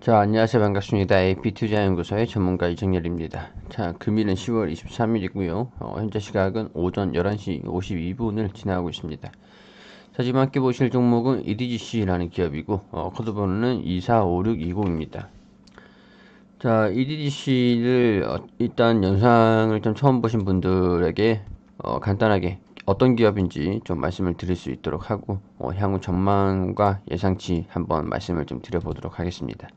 자 안녕하세요 반갑습니다 AP투자연구소의 전문가 이정렬입니다 자 금일은 10월 23일이고요 어, 현재 시각은 오전 11시 52분을 지나고 있습니다 자 지금 함께 보실 종목은 EDGC라는 기업이고 어, 코드번호는 245620입니다 자 EDGC를 어, 일단 영상을 좀 처음 보신 분들에게 어, 간단하게 어떤 기업인지 좀 말씀을 드릴 수 있도록 하고 어, 향후 전망과 예상치 한번 말씀을 좀 드려보도록 하겠습니다.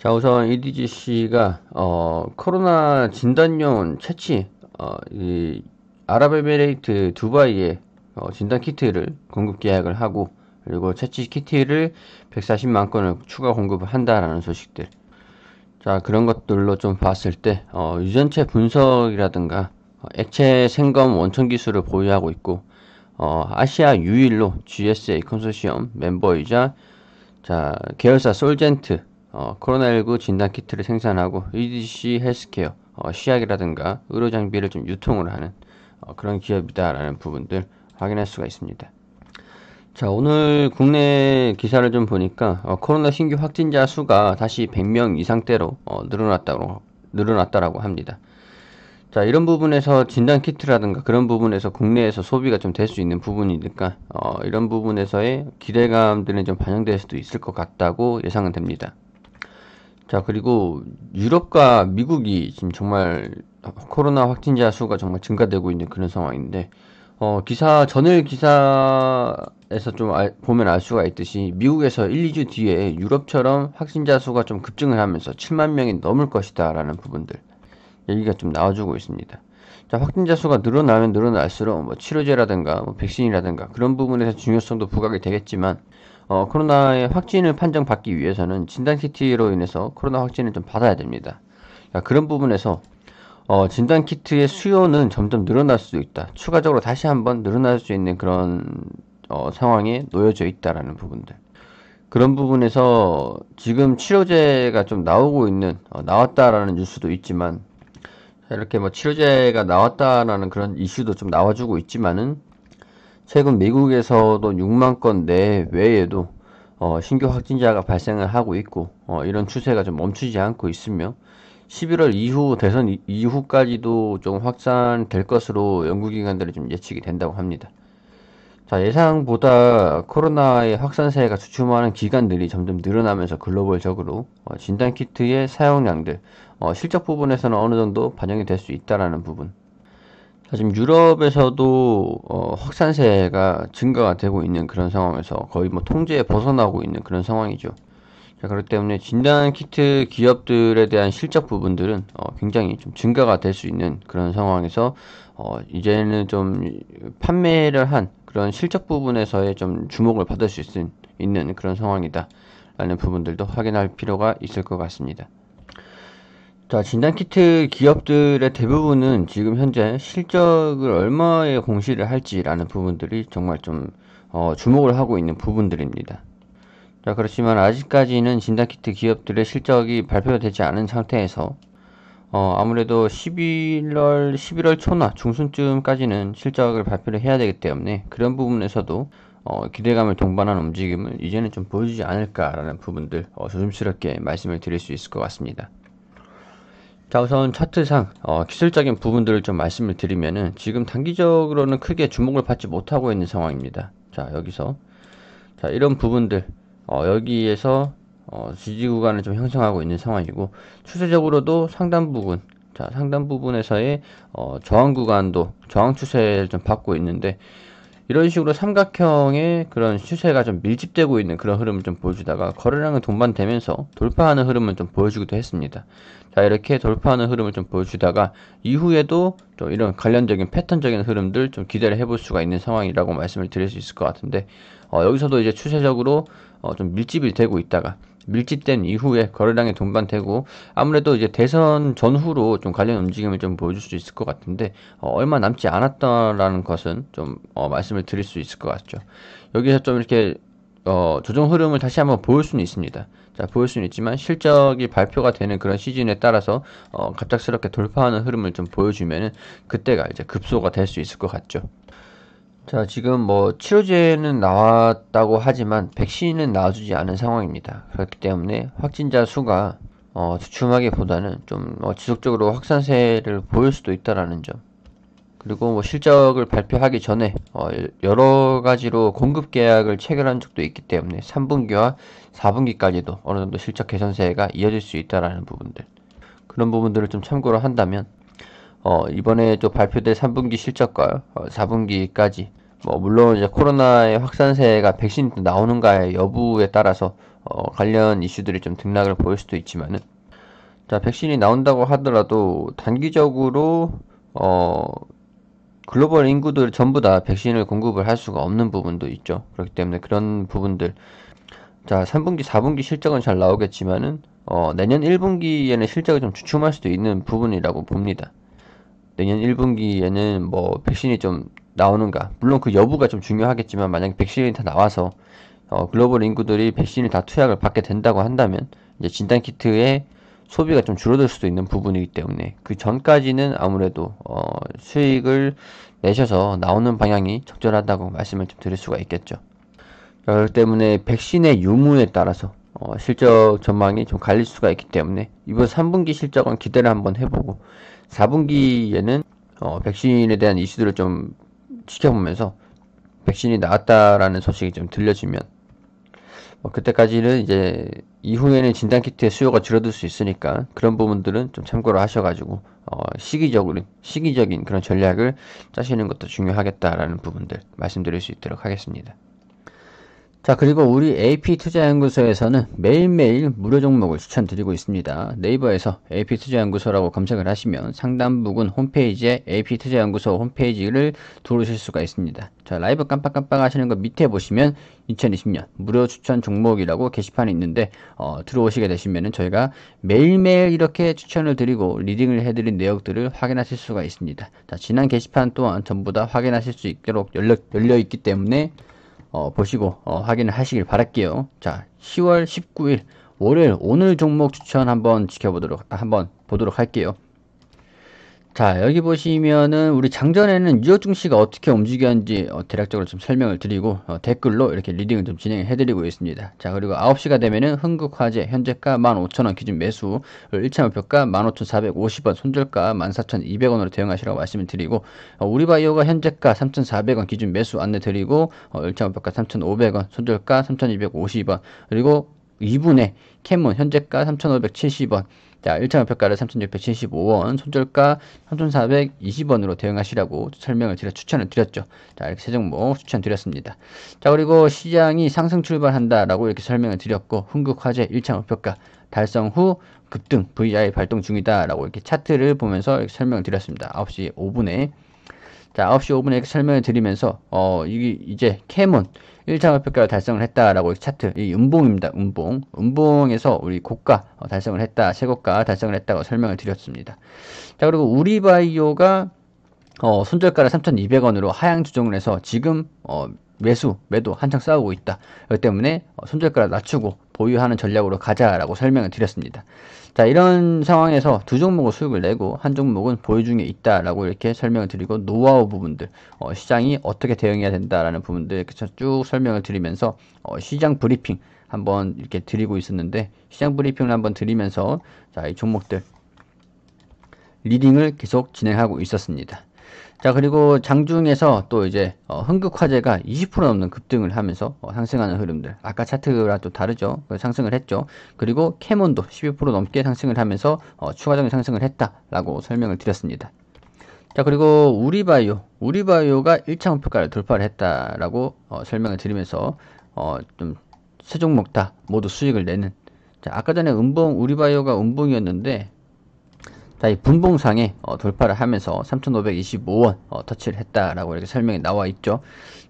자 우선 EDGC가 어, 코로나 진단용 채취 어, 이 아랍에미레이트 두바이에 어, 진단 키트를 공급 계약을 하고 그리고 채취 키트를 140만 건을 추가 공급을 한다라는 소식들 자 그런 것들로 좀 봤을 때 어, 유전체 분석이라든가 어, 액체 생검 원천 기술을 보유하고 있고 어, 아시아 유일로 GSA 컨소시엄 멤버이자 자 계열사 솔젠트 어, 코로나19 진단 키트를 생산하고 EDC 헬스케어, 어, 시약이라든가 의료 장비를 좀 유통을 하는 어, 그런 기업이다라는 부분들 확인할 수가 있습니다. 자, 오늘 국내 기사를 좀 보니까 어, 코로나 신규 확진자 수가 다시 100명 이상대로 어, 늘어났다고 늘어났다라고 합니다. 자, 이런 부분에서 진단 키트라든가 그런 부분에서 국내에서 소비가 좀 될 수 있는 부분이니까 어, 이런 부분에서의 기대감들은 좀 반영될 수도 있을 것 같다고 예상은 됩니다. 자 그리고 유럽과 미국이 지금 정말 코로나 확진자 수가 정말 증가되고 있는 그런 상황인데 어, 기사 전일 기사에서 좀 알, 보면 알 수가 있듯이 미국에서 1, 2주 뒤에 유럽처럼 확진자 수가 좀 급증을 하면서 7만 명이 넘을 것이다라는 부분들 얘기가 좀 나와주고 있습니다. 자, 확진자 수가 늘어나면 늘어날수록 뭐 치료제라든가 뭐 백신이라든가 그런 부분에서 중요성도 부각이 되겠지만 어, 코로나의 확진을 판정받기 위해서는 진단키트로 인해서 코로나 확진을 좀 받아야 됩니다. 그 그런 부분에서 어, 진단키트의 수요는 점점 늘어날 수도 있다. 추가적으로 다시 한번 늘어날 수 있는 그런 어, 상황에 놓여져 있다라는 부분들. 그런 부분에서 지금 치료제가 좀 나오고 있는 어, 나왔다라는 뉴스도 있지만 이렇게 뭐 치료제가 나왔다라는 그런 이슈도 좀 나와주고 있지만은 최근 미국에서도 6만 건 내외에도 어, 신규 확진자가 발생을 하고 있고 어, 이런 추세가 좀 멈추지 않고 있으며 11월 이후 대선 이후까지도 좀 확산될 것으로 연구기관들이 좀 예측이 된다고 합니다. 자 예상보다 코로나의 확산세가 주춤하는 기간들이 점점 늘어나면서 글로벌적으로 어, 진단키트의 사용량들 어, 실적 부분에서는 어느 정도 반영이 될 수 있다라는 부분 지금 유럽에서도 어, 확산세가 증가가 되고 있는 그런 상황에서 거의 뭐 통제에 벗어나고 있는 그런 상황이죠. 자, 그렇기 때문에 진단 키트 기업들에 대한 실적 부분들은 어, 굉장히 좀 증가가 될 수 있는 그런 상황에서 어, 이제는 좀 판매를 한 그런 실적 부분에서의 좀 주목을 받을 수 있, 있는 그런 상황이다라는 부분들도 확인할 필요가 있을 것 같습니다. 자, 진단키트 기업들의 대부분은 지금 현재 실적을 얼마에 공시를 할지라는 부분들이 정말 좀 어, 주목을 하고 있는 부분들입니다. 자, 그렇지만 아직까지는 진단키트 기업들의 실적이 발표되지 않은 상태에서 어, 아무래도 11월, 11월 초나 중순쯤까지는 실적을 발표를 해야 되기 때문에 그런 부분에서도 어, 기대감을 동반한 움직임을 이제는 좀 보여주지 않을까라는 부분들 어, 조심스럽게 말씀을 드릴 수 있을 것 같습니다. 자 우선 차트상 어, 기술적인 부분들을 좀 말씀을 드리면은 지금 단기적으로는 크게 주목을 받지 못하고 있는 상황입니다 자 여기서 자 이런 부분들 어, 여기에서 어, 지지 구간을 좀 형성하고 있는 상황이고 추세적으로도 상단 부분 자 상단 부분에서의 어, 저항 구간도 저항 추세를 좀 받고 있는데 이런 식으로 삼각형의 그런 추세가좀 밀집되고 있는 그런 흐름을 좀 보여주다가 거래량은 동반되면서 돌파하는 흐름을 좀 보여주기도 했습니다. 자 이렇게 돌파하는 흐름을 좀 보여주다가 이후에도 좀 이런 관련적인 패턴적인 흐름들 좀 기대를 해볼 수가 있는 상황이라고 말씀을 드릴 수 있을 것 같은데 어, 여기서도 이제 추세적으로 어, 좀 밀집이 되고 있다가 밀집된 이후에 거래량이 동반되고 아무래도 이제 대선 전후로 좀 관련 움직임을 좀 보여줄 수 있을 것 같은데 어, 얼마 남지 않았다라는 것은 좀 어, 말씀을 드릴 수 있을 것 같죠. 여기서 좀 이렇게 어, 조정 흐름을 다시 한번 보일 수는 있습니다. 자, 보일 수는 있지만 실적이 발표가 되는 그런 시즌에 따라서 어, 갑작스럽게 돌파하는 흐름을 좀 보여주면은 그때가 이제 급소가 될 수 있을 것 같죠. 자, 지금 뭐 치료제는 나왔다고 하지만 백신은 나와주지 않은 상황입니다. 그렇기 때문에 확진자 수가 어, 주춤하기보다는 좀 어, 지속적으로 확산세를 보일 수도 있다라는 점. 그리고 뭐 실적을 발표하기 전에 어, 여러 가지로 공급 계약을 체결한 적도 있기 때문에 3분기와 4분기까지도 어느 정도 실적 개선세가 이어질 수 있다라는 부분들. 그런 부분들을 좀 참고로 한다면 어, 이번에 또 발표될 3분기 실적과 어, 4분기까지 뭐 물론 이제 코로나의 확산세가 백신이 나오는가의 여부에 따라서 어, 관련 이슈들이 좀 등락을 보일 수도 있지만은 자 백신이 나온다고 하더라도 단기적으로 어 글로벌 인구들 전부 다 백신을 공급을 할 수가 없는 부분도 있죠 그렇기 때문에 그런 부분들 자 3분기 4분기 실적은 잘 나오겠지만은 어 내년 1분기에는 실적이 좀 주춤할 수도 있는 부분이라고 봅니다 내년 1분기에는 뭐 백신이 좀 나오는가 물론 그 여부가 좀 중요하겠지만 만약에 백신이 다 나와서 어, 글로벌 인구들이 백신을 다 투약을 받게 된다고 한다면 이제 진단 키트의 소비가 좀 줄어들 수도 있는 부분이기 때문에 그 전까지는 아무래도 어, 수익을 내셔서 나오는 방향이 적절하다고 말씀을 좀 드릴 수가 있겠죠. 그렇기 때문에 백신의 유무에 따라서 어, 실적 전망이 좀 갈릴 수가 있기 때문에 이번 3분기 실적은 기대를 한번 해보고 4분기에는 어, 백신에 대한 이슈들을 좀 지켜보면서 백신이 나왔다라는 소식이 좀 들려지면 뭐 그때까지는 이제 이후에는 진단키트의 수요가 줄어들 수 있으니까 그런 부분들은 좀 참고를 하셔가지고 어, 시기적으로 시기적인 그런 전략을 짜시는 것도 중요하겠다라는 부분들 말씀드릴 수 있도록 하겠습니다. 자 그리고 우리 AP투자연구소에서는 매일매일 무료 종목을 추천드리고 있습니다. 네이버에서 AP투자연구소라고 검색을 하시면 상단 부분 홈페이지에 AP투자연구소 홈페이지를 들어오실 수가 있습니다. 자 라이브 깜빡깜빡 하시는 거 밑에 보시면 2020년 무료 추천 종목이라고 게시판이 있는데 어, 들어오시게 되시면 저희가 매일매일 이렇게 추천을 드리고 리딩을 해드린 내역들을 확인하실 수가 있습니다. 자 지난 게시판 또한 전부 다 확인하실 수 있도록 열려, 열려있기 때문에 어, 보시고 어, 확인을 하시길 바랄게요. 자, 10월 19일 월요일 오늘 종목 추천 한번 지켜보도록 한번 보도록 할게요. 자, 여기 보시면은 우리 장전에는 유효중 씨가 어떻게 움직였는지 어, 대략적으로 좀 설명을 드리고 어, 댓글로 이렇게 리딩을 좀 진행해 드리고 있습니다. 자, 그리고 9시가 되면은 흥국화재 현재가 15,000원 기준 매수, 1차 목표가 15,450원, 손절가 14,200원으로 대응하시라고 말씀을 드리고 어, 우리바이오가 현재가 3,400원 기준 매수 안내 드리고 어, 1차 목표가 3,500원, 손절가 3,250원, 그리고 2분의 캐문 현재가 3,570원 자 1차 목표가를 3,675원 손절가 3,420원으로 대응하시라고 설명을 드려 추천을 드렸죠 자 이렇게 세 종목 추천드렸습니다 자 그리고 시장이 상승 출발한다 라고 이렇게 설명을 드렸고 흥국화재 1차 목표가 달성 후 급등 VI 발동 중이다 라고 이렇게 차트를 보면서 이렇게 설명을 드렸습니다 9시 5분에 자, 9시 5분에 설명을 드리면서, 어, 이게 이제 캐몬 1차 목표가를 달성을 했다라고 차트, 이 음봉입니다. 음봉. 운봉에서 우리 고가 어, 달성을 했다, 최고가 달성을 했다고 설명을 드렸습니다. 자, 그리고 우리바이오가 어, 손절가를 3,200원으로 하향 조정을 해서 지금 어, 매수, 매도 한창 싸우고 있다. 그렇기 때문에 어, 손절가를 낮추고 보유하는 전략으로 가자라고 설명을 드렸습니다. 자, 이런 상황에서 두 종목을 수익을 내고 한 종목은 보유 중에 있다라고 이렇게 설명을 드리고 노하우 부분들, 어, 시장이 어떻게 대응해야 된다라는 부분들 쭉 설명을 드리면서 어, 시장 브리핑 한번 이렇게 드리고 있었는데 시장 브리핑을 한번 드리면서 자, 이 종목들 리딩을 계속 진행하고 있었습니다. 자 그리고 장중에서 또 이제 어, 흥급화재가20% 넘는 급등을 하면서 어, 상승하는 흐름들 아까 차트가또 다르죠 그 상승을 했죠 그리고 캐몬도 12% 넘게 상승을 하면서 어, 추가적인 상승을 했다라고 설명을 드렸습니다 자 그리고 우리바이오 우리바이오가 1차 목표가를 돌파를 했다라고 어, 설명을 드리면서 어, 좀세 종목 다 모두 수익을 내는 자 아까 전에 은봉 우리바이오가 은봉이었는데 자, 이 분봉상에 어, 돌파를 하면서 3,525원 어, 터치를 했다라고 이렇게 설명이 나와 있죠.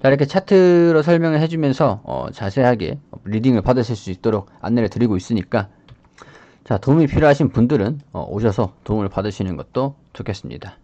자, 이렇게 차트로 설명을 해주면서 어, 자세하게 리딩을 받으실 수 있도록 안내를 드리고 있으니까 자, 도움이 필요하신 분들은 어, 오셔서 도움을 받으시는 것도 좋겠습니다.